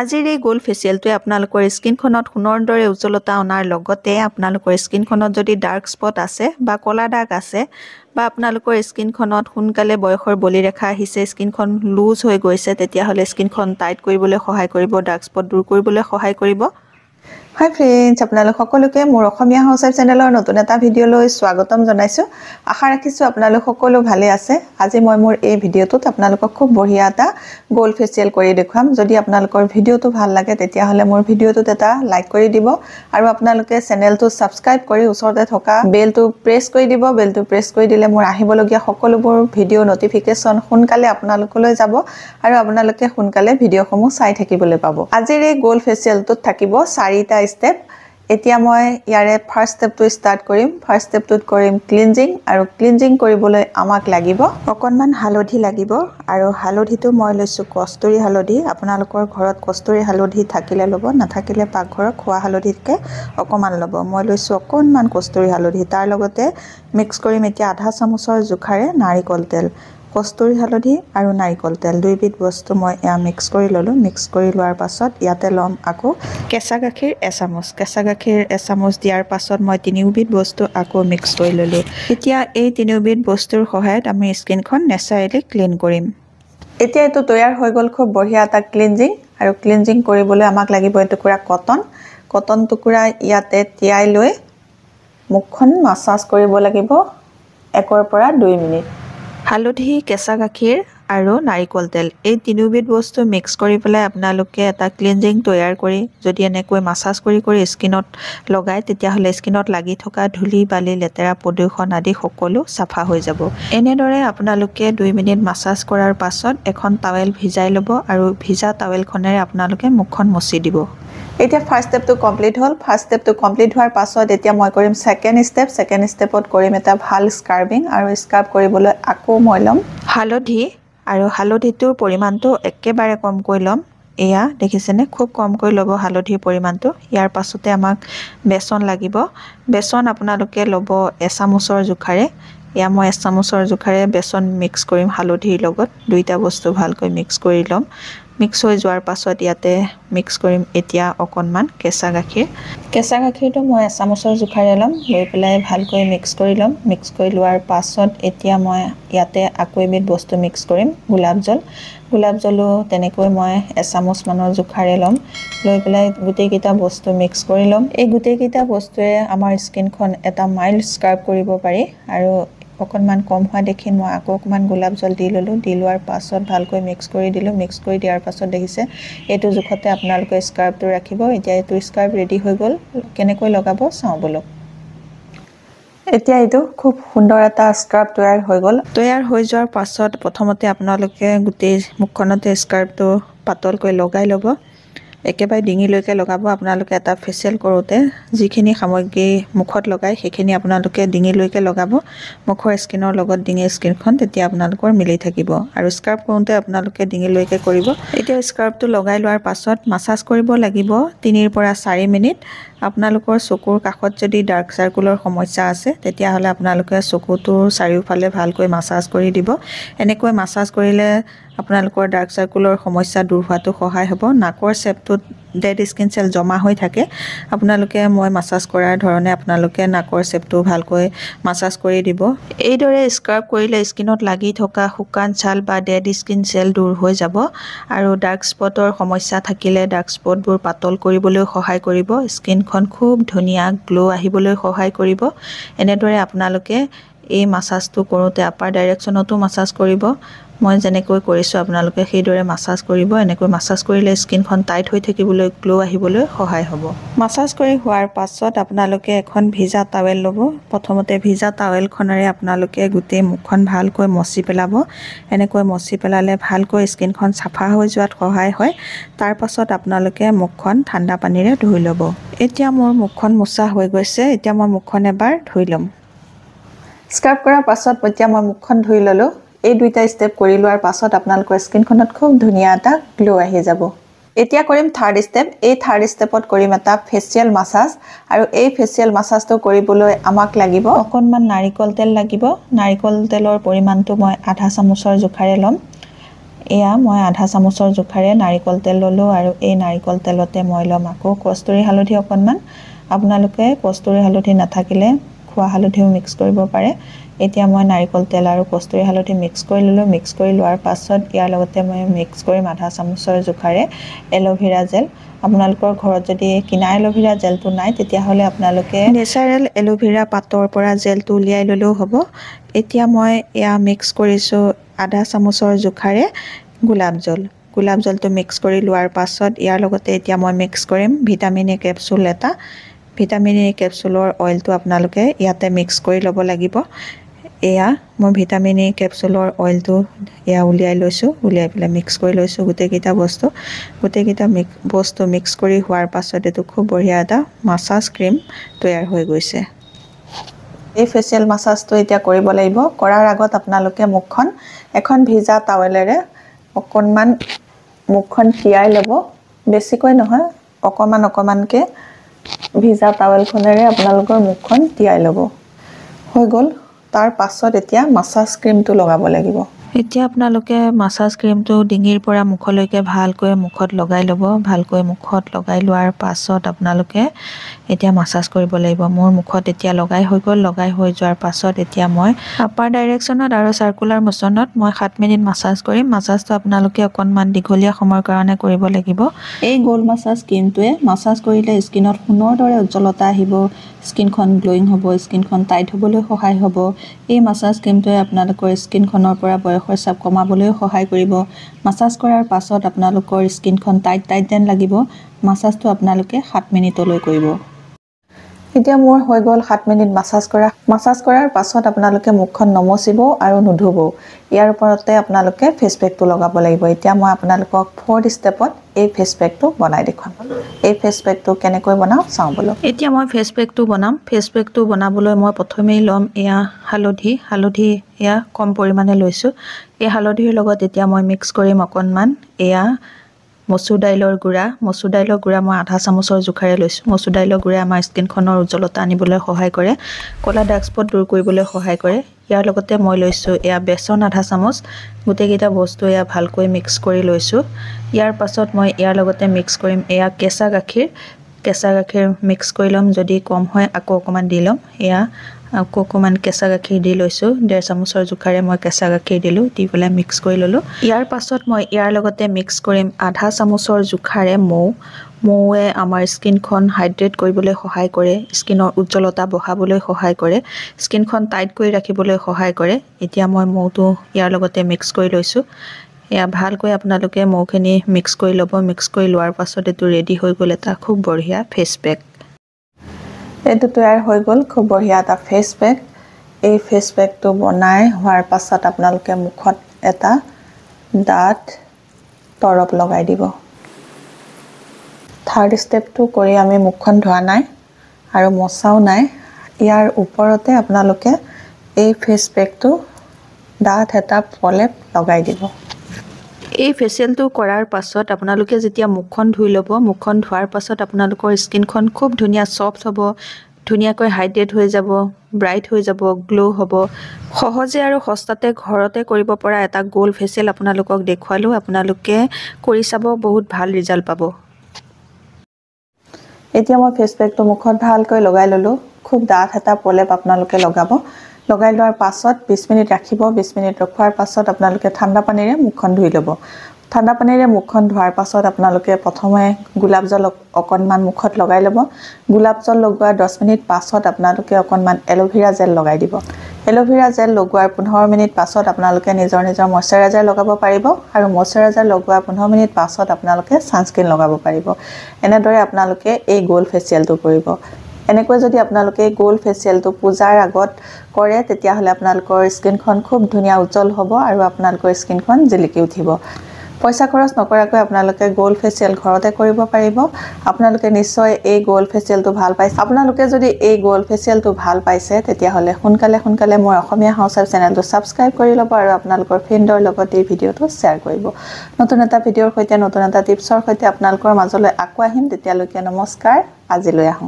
আজিৰ এই গোল্ড ফেচিয়েলটোৱে আপোনালোকৰ স্কিনখনত সোণৰ দৰে উজ্জ্বলতা অনাৰ লগতে আপোনালোকৰ স্কিনখনত যদি ডাৰ্ক স্পট আছে বা ক'লা ডাৰ্ক আছে বা আপোনালোকৰ স্কিনখনত সোনকালে বয়সৰ বলিৰেখা আহিছে স্কিনখন লুজ হৈ গৈছে তেতিয়াহ'লে স্কিনখন টাইট কৰিবলৈ সহায় কৰিব ডাৰ্ক স্পট দূৰ কৰিবলৈ সহায় কৰিব হয় ফ্ৰেণ্ডছ আপোনালোক সকলোকে মোৰ অসমীয়া হাউচৱাইফ চেনেলৰ নতুন এটা ভিডিঅ'লৈ স্বাগতম জনাইছোঁ আশা ৰাখিছোঁ আপোনালোক সকলো ভালে আছে আজি মই মোৰ এই ভিডিঅ'টোত আপোনালোকক খুব বঢ়িয়া এটা গ'ল্ড ফেচিয়েল কৰি দেখুৱাম যদি আপোনালোকৰ ভিডিঅ'টো ভাল লাগে তেতিয়াহ'লে মোৰ ভিডিঅ'টোত এটা লাইক কৰি দিব আৰু আপোনালোকে চেনেলটো ছাবস্ক্ৰাইব কৰি ওচৰতে থকা বেলটো প্ৰেছ কৰি দিব বেলটো প্ৰেছ কৰি দিলে মোৰ আহিবলগীয়া সকলোবোৰ ভিডিঅ' নটিফিকেশ্যন সোনকালে আপোনালোকলৈ যাব আৰু আপোনালোকে সোনকালে ভিডিঅ'সমূহ চাই থাকিবলৈ পাব আজিৰ এই গ'ল্ড ফেচিয়েলটোত থাকিব চাৰিটা ষ্টেপ এতিয়া মই ইয়াৰে ফাৰ্ষ্ট ষ্টেপটো ষ্টাৰ্ট কৰিম ফাৰ্ষ্ট ষ্টেপটোত কৰিম ক্লিনজিং আৰু ক্লিনজিং কৰিবলৈ আমাক লাগিব অকণমান হালধি লাগিব আৰু হালধিটো মই লৈছোঁ কস্তুৰী হালধি আপোনালোকৰ ঘৰত কস্তুৰী হালধি থাকিলে ল'ব নাথাকিলে পাকঘৰৰ খোৱা হালধিতকৈ অকণমান ল'ব মই লৈছোঁ অকণমান কস্তুৰী হালধি তাৰ লগতে মিক্স কৰিম এতিয়া আধা চামুচৰ জোখাৰে নাৰিকল তেল কস্তুৰি হালধি আৰু নাৰিকল তেল দুইবিধ বস্তু মই এয়া মিক্স কৰি ল'লোঁ মিক্স কৰি লোৱাৰ পাছত ইয়াতে ল'ম আকৌ কেঁচা গাখীৰ এচামুচ কেঁচা গাখীৰ এচামুচ দিয়াৰ পাছত মই তিনিওবিধ বস্তু আকৌ মিক্স কৰি ল'লোঁ এতিয়া এই তিনিওবিধ বস্তুৰ সহায়ত আমি স্কিনখন নেচাৰেলি ক্লিন কৰিম এতিয়া এইটো তৈয়াৰ হৈ গ'ল খুব বঢ়িয়া এটা ক্লিনজিং আৰু ক্লিনজিং কৰিবলৈ আমাক লাগিব এটুকুৰা কটন কটন টুকুৰা ইয়াতে তিয়াই লৈ মুখখন মাছাজ কৰিব লাগিব একৰ পৰা দুই মিনিট হালধি কেঁচা গাখীৰ আৰু নাৰিকল তেল এই তিনিওবিধ বস্তু মিক্স কৰি পেলাই আপোনালোকে এটা ক্লিনজিং তৈয়াৰ কৰি যদি এনেকৈ মাছাজ কৰি কৰি স্কিনত লগায় তেতিয়াহ'লে স্কিনত লাগি থকা ধূলি বালি লেতেৰা প্ৰদূষণ আদি সকলো চাফা হৈ যাব এনেদৰে আপোনালোকে দুই মিনিট মাছাজ কৰাৰ পাছত এখন টাৱেল ভিজাই ল'ব আৰু ভিজা টাৱেলখনেৰে আপোনালোকে মুখখন মচি দিব এতিয়া ফাৰ্ষ্ট ষ্টেপটো কমপ্লিট হ'ল ফাৰ্ষ্ট ষ্টেপটো কমপ্লিট হোৱাৰ পাছত এতিয়া মই কৰিম ছেকেণ্ড ষ্টেপ ছেকেণ্ড ষ্টেপত কৰিম এটা ভাল স্কাৰ্বিং আৰু স্কাৰ্ব কৰিবলৈ আকৌ মই ল'ম হালধি আৰু হালধিটোৰ পৰিমাণটো একেবাৰে কমকৈ ল'ম এয়া দেখিছেনে খুব কমকৈ ল'ব হালধিৰ পৰিমাণটো ইয়াৰ পাছতে আমাক বেচন লাগিব বেচন আপোনালোকে ল'ব এচামুচৰ জোখাৰে এয়া মই এচামুচৰ জোখাৰে বেচন মিক্স কৰিম হালধিৰ লগত দুইটা বস্তু ভালকৈ মিক্স কৰি ল'ম মিক্স হৈ যোৱাৰ পাছত ইয়াতে মিক্স কৰিম এতিয়া অকণমান কেঁচা গাখীৰ কেঁচা গাখীৰটো মই এচামুচৰ জোখাৰে ল'ম লৈ পেলাই ভালকৈ মিক্স কৰি ল'ম মিক্স কৰি লোৱাৰ পাছত এতিয়া মই ইয়াতে আকৌ এবিধ বস্তু মিক্স কৰিম গোলাপ জল গোলাপ জলো তেনেকৈ মই এচামুচমানৰ জোখাৰে ল'ম লৈ পেলাই গোটেইকেইটা বস্তু মিক্স কৰি ল'ম এই গোটেইকেইটা বস্তুৱে আমাৰ স্কিনখন এটা মাইল্ড স্কাৰ্প কৰিব পাৰি আৰু অকণমান কম হোৱা দেখি মই আকৌ অকণমান গোলাপ জল দি ল'লোঁ দি লোৱাৰ পাছত ভালকৈ মিক্স কৰি দিলোঁ মিক্স কৰি দিয়াৰ পাছত দেখিছে এইটো জোখতে আপোনালোকে স্কাৰ্ফটো ৰাখিব এতিয়া এইটো স্কাৰ্ফ ৰেডি হৈ গ'ল কেনেকৈ লগাব চাওঁ বোলো এতিয়া এইটো খুব সুন্দৰ এটা স্কাৰ্ফ তৈয়াৰ হৈ গ'ল তৈয়াৰ হৈ যোৱাৰ পাছত প্ৰথমতে আপোনালোকে গোটেই মুখখনতে স্কাৰ্ফটো পাতলকৈ লগাই ল'ব একেবাৰে ডিঙিলৈকে লগাব আপোনালোকে এটা ফেচিয়েল কৰোঁতে যিখিনি সামগ্ৰী মুখত লগায় সেইখিনি আপোনালোকে ডিঙিলৈকে লগাব মুখৰ স্কিনৰ লগত ডিঙি স্কিনখন তেতিয়া আপোনালোকৰ মিলি থাকিব আৰু স্কাৰ্ব কৰোঁতে আপোনালোকে ডিঙিলৈকে কৰিব এতিয়া স্কাৰ্ফটো লগাই লোৱাৰ পাছত মাছাজ কৰিব লাগিব তিনিৰ পৰা চাৰি মিনিট আপোনালোকৰ চকুৰ কাষত যদি ডাৰ্ক চাৰ্কুলৰ সমস্যা আছে তেতিয়াহ'লে আপোনালোকে চকুটো চাৰিওফালে ভালকৈ মাছাজ কৰি দিব এনেকৈ মাছাজ কৰিলে আপোনালোকৰ ডাৰ্ক চাৰ্কুলৰ সমস্যা দূৰ হোৱাটো সহায় হ'ব নাকৰ চেপটোত ডেড স্কিন চেল জমা হৈ থাকে আপোনালোকে মই মাছাজ কৰাৰ ধৰণে আপোনালোকে নাকৰ চেপটো ভালকৈ মাছাজ কৰি দিব এইদৰে স্ক্ৰাব কৰিলে স্কিনত লাগি থকা শুকান ছাল বা ডেড স্কিন চেল দূৰ হৈ যাব আৰু ডাৰ্ক স্পটৰ সমস্যা থাকিলে ডাৰ্ক স্পটবোৰ পাতল কৰিবলৈ সহায় কৰিব স্কিনখন খুব ধুনীয়া গ্ল' আহিবলৈ সহায় কৰিব এনেদৰে আপোনালোকে এই মাছাজটো কৰোঁতে আপাৰ ডাইৰেকশ্যনতো মাছাজ কৰিব মই যেনেকৈ কৰিছোঁ আপোনালোকে সেইদৰে মাছাজ কৰিব এনেকৈ মাছাজ কৰিলে স্কিনখন টাইট হৈ থাকিবলৈ গ্ল' আহিবলৈ সহায় হ'ব মাছাজ কৰি হোৱাৰ পাছত আপোনালোকে এখন ভিজা টাৱেল ল'ব প্ৰথমতে ভিজা টাৱেলখনেৰে আপোনালোকে গোটেই মুখখন ভালকৈ মচি পেলাব এনেকৈ মচি পেলালে ভালকৈ স্কিনখন চাফা হৈ যোৱাত সহায় হয় তাৰপাছত আপোনালোকে মুখখন ঠাণ্ডা পানীৰে ধুই ল'ব এতিয়া মোৰ মুখখন মোচা হৈ গৈছে এতিয়া মই মুখখন এবাৰ ধুই ল'ম স্ক্ৰাব কৰাৰ পাছত এতিয়া মই মুখখন ধুই ল'লোঁ এই দুইটা ষ্টেপ কৰি লোৱাৰ পাছত আপোনালোকৰ স্কিনখনত খুব ধুনীয়া এটা গ্ল' আহি যাব এতিয়া কৰিম থাৰ্ড ষ্টেপ এই থাৰ্ড ষ্টেপত কৰিম এটা ফেচিয়েল মাছাজ আৰু এই ফেচিয়েল মাছাজটো কৰিবলৈ আমাক লাগিব অকণমান নাৰিকল তেল লাগিব নাৰিকল তেলৰ পৰিমাণটো মই আধা চামুচৰ জোখাৰে ল'ম এয়া মই আধা চামুচৰ জোখাৰে নাৰিকল তেল ল'লোঁ আৰু এই নাৰিকল তেলতে মই ল'ম আকৌ কস্তুৰী হালধি অকণমান আপোনালোকে কস্তুৰী হালধি নাথাকিলে খোৱা হালধিও মিক্স কৰিব পাৰে এতিয়া মই নাৰিকল তেল আৰু কস্তুৰী হালধি মিক্স কৰি ল'লোঁ মিক্স কৰি লোৱাৰ পাছত ইয়াৰ লগতে মই মিক্স কৰিম আধা চামুচৰ জোখাৰে এল'ভেৰা জেল আপোনালোকৰ ঘৰত যদি কিনা এল'ভেৰা জেলটো নাই তেতিয়াহ'লে আপোনালোকে নেচাৰেল এল'ভেৰা পাতৰ পৰা জেলটো উলিয়াই ল'লেও হ'ব এতিয়া মই এয়া মিক্স কৰিছোঁ আধা চামুচৰ জোখাৰে গোলাপ গোলাপ গোলাপজলটো মিক্স কৰি লোৱাৰ পাছত ইয়াৰ লগতে এতিয়া মই মিক্স কৰিম ভিটামিন এ কেপচুল এটা ভিটামিন এ কেপচুলৰ অইলটো আপোনালোকে ইয়াতে মিক্স কৰি ল'ব লাগিব এয়া মই ভিটামিন এ কেপচুলৰ অইলটো এয়া উলিয়াই লৈছোঁ উলিয়াই পেলাই মিক্স কৰি লৈছোঁ গোটেইকেইটা বস্তু গোটেইকেইটা বস্তু মিক্স কৰি হোৱাৰ পাছত এইটো খুব বঢ়িয়া এটা মাছাজ ক্ৰীম তৈয়াৰ হৈ গৈছে এই ফেচিয়েল মাছাজটো এতিয়া কৰিব লাগিব কৰাৰ আগত আপোনালোকে মুখখন এখন ভিজা টাৱেলেৰে অকণমান মুখখন তিয়াই ল'ব বেছিকৈ নহয় অকণমান অকণমানকৈ ভিজা টাৱেলখনেৰে আপোনালোকৰ মুখখন তিয়াই ল'ব হৈ গ'ল তাৰ পাছত এতিয়া মাছাজ ক্ৰীমটো লগাব লাগিব এতিয়া আপোনালোকে মাছাজ ক্ৰীমটো ডিঙিৰ পৰা মুখলৈকে ভালকৈ মুখত লগাই ল'ব ভালকৈ মুখত লগাই লোৱাৰ পাছত আপোনালোকে এতিয়া মাছাজ কৰিব লাগিব মোৰ মুখত এতিয়া লগাই হৈ গ'ল লগাই হৈ যোৱাৰ পাছত এতিয়া মই আপাৰ ডাইৰেকশ্যনত আৰু চাৰ্কুলাৰ মোচনত মই সাত মিনিট মাছাজ কৰিম মাছাজটো আপোনালোকে অকণমান দীঘলীয়া সময়ৰ কাৰণে কৰিব লাগিব এই গ'ল্ড মাছাজ ক্ৰীমটোৱে মাছাজ কৰিলে স্কিনত সোণৰ দৰে উজ্জ্বলতা আহিব স্কিনখন গ্লয়িং হ'ব স্কিনখন টাইট হ'বলৈ সহায় হ'ব এই মাছাজ ক্ৰীমটোৱে আপোনালোকৰ স্কিনখনৰ পৰা বয়সৰ চাপ কমাবলৈ সহায় কৰিব মাছাজ কৰাৰ পাছত আপোনালোকৰ স্কিনখন টাইট টাইট যেন লাগিব মাছাজটো আপোনালোকে সাত মিনিটলৈ কৰিব এতিয়া মোৰ হৈ গ'ল সাত মিনিট মাছাজ কৰা মাছাজ কৰাৰ পাছত আপোনালোকে মুখখন নমচিব আৰু নুধুব ইয়াৰ ওপৰতে আপোনালোকে ফেচ পেকটো লগাব লাগিব এতিয়া মই আপোনালোকক ফৰ্থ ষ্টেপত এই ফেচ পেকটো বনাই দেখুৱাম এই ফেচ পেকটো কেনেকৈ বনাওঁ চাওঁ বোলো এতিয়া মই ফেচ পেকটো বনাম ফেচ পেকটো বনাবলৈ মই প্ৰথমেই ল'ম এয়া হালধি হালধি এয়া কম পৰিমাণে লৈছোঁ এই হালধিৰ লগত এতিয়া মই মিক্স কৰিম অকণমান এয়া মচুৰ দাইলৰ গুড়া মচুৰ দাইলৰ গুড়া মই আধা চামুচৰ জোখাৰে লৈছোঁ মচুৰ দাইলৰ গুড়াই আমাৰ স্কিনখনৰ উজ্জ্বলতা আনিবলৈ সহায় কৰে ক'লা ডাৰ্ক স্পট দূৰ কৰিবলৈ সহায় কৰে ইয়াৰ লগতে মই লৈছোঁ এয়া বেচন আধা চামুচ গোটেইকেইটা বস্তু এয়া ভালকৈ মিক্স কৰি লৈছোঁ ইয়াৰ পাছত মই ইয়াৰ লগতে মিক্স কৰিম এয়া কেঁচা গাখীৰ কেঁচা গাখীৰ মিক্স কৰি ল'ম যদি কম হয় আকৌ অকণমান দি ল'ম এয়া আকৌ অকণমান কেঁচা গাখীৰ দি লৈছোঁ ডেৰ চামুচৰ জোখাৰে মই কেঁচা গাখীৰ দিলোঁ দি পেলাই মিক্স কৰি ল'লোঁ ইয়াৰ পাছত মই ইয়াৰ লগতে মিক্স কৰিম আধা চামুচৰ জোখাৰে মৌ মৌৱে আমাৰ স্কিনখন হাইড্ৰেট কৰিবলৈ সহায় কৰে স্কিনৰ উজ্জ্বলতা বঢ়াবলৈ সহায় কৰে স্কিনখন টাইট কৰি ৰাখিবলৈ সহায় কৰে এতিয়া মই মৌটো ইয়াৰ লগতে মিক্স কৰি লৈছোঁ এয়া ভালকৈ আপোনালোকে মৌখিনি মিক্স কৰি ল'ব মিক্স কৰি লোৱাৰ পাছত এইটো ৰেডি হৈ গ'ল এটা খুব বঢ়িয়া ফেচ পেক এইটো তৈয়াৰ হৈ গ'ল খুব বঢ়িয়া এটা ফেচ পেক এই ফেচ পেকটো বনাই হোৱাৰ পাছত আপোনালোকে মুখত এটা দাঁত তৰপ লগাই দিব থাৰ্ড ষ্টেপটো কৰি আমি মুখখন ধোৱা নাই আৰু মচাও নাই ইয়াৰ ওপৰতে আপোনালোকে এই ফেচ পেকটো দাঁত এটা পলেপ লগাই দিব এই ফেচিয়েলটো কৰাৰ পাছত আপোনালোকে যেতিয়া মুখখন ধুই ল'ব মুখখন ধোৱাৰ পাছত আপোনালোকৰ স্কিনখন খুব ধুনীয়া চফ্ট হ'ব ধুনীয়াকৈ হাইড্ৰেট হৈ যাব ব্ৰাইট হৈ যাব গ্ল' হ'ব সহজে আৰু সস্তাতে ঘৰতে কৰিব পৰা এটা গ'ল ফেচিয়েল আপোনালোকক দেখুৱালোঁ আপোনালোকে কৰি চাব বহুত ভাল ৰিজাল্ট পাব এতিয়া মই ফেচ পেকটো মুখত ভালকৈ লগাই ল'লোঁ খুব ডাঠ এটা প্ৰলেপ আপোনালোকে লগাব লগাই লোৱাৰ পাছত বিছ মিনিট ৰাখিব বিছ মিনিট ৰখোৱাৰ পাছত আপোনালোকে ঠাণ্ডা পানীৰে মুখখন ধুই ল'ব ঠাণ্ডা পানীৰে মুখখন ধোৱাৰ পাছত আপোনালোকে প্ৰথমে গোলাপ জল অকণমান মুখত লগাই ল'ব গোলাপ জল লগোৱাৰ দহ মিনিট পাছত আপোনালোকে অকণমান এল'ভেৰা জেল লগাই দিব এল'ভেৰা জেল লগোৱাৰ পোন্ধৰ মিনিট পাছত আপোনালোকে নিজৰ নিজৰ মইশ্চাৰাইজাৰ লগাব পাৰিব আৰু মইশ্চাৰাইজাৰ লগোৱাৰ পোন্ধৰ মিনিট পাছত আপোনালোকে ছানস্ক্ৰীণ লগাব পাৰিব এনেদৰে আপোনালোকে এই গ'ল্ড ফেচিয়েলটো কৰিব এনেকৈ যদি আপোনালোকে গ'ল্ড ফেচিয়েলটো পূজাৰ আগত কৰে তেতিয়াহ'লে আপোনালোকৰ স্কিনখন খুব ধুনীয়া উজ্জ্বল হ'ব আৰু আপোনালোকৰ স্কিনখন জিলিকি উঠিব পইচা খৰচ নকৰাকৈ আপোনালোকে গ'ল্ড ফেচিয়েল ঘৰতে কৰিব পাৰিব আপোনালোকে নিশ্চয় এই গ'ল্ড ফেচিয়েলটো ভাল পাইছে আপোনালোকে যদি এই গ'ল্ড ফেচিয়েলটো ভাল পাইছে তেতিয়াহ'লে সোনকালে সোনকালে মোৰ অসমীয়া হাউচ আৰু চেনেলটো ছাবস্ক্ৰাইব কৰি ল'ব আৰু আপোনালোকৰ ফ্ৰেণ্ডৰ লগত এই ভিডিঅ'টো শ্বেয়াৰ কৰিব নতুন এটা ভিডিঅ'ৰ সৈতে নতুন এটা টিপছৰ সৈতে আপোনালোকৰ মাজলৈ আকৌ আহিম তেতিয়ালৈকে নমস্কাৰ আজিলৈ আহোঁ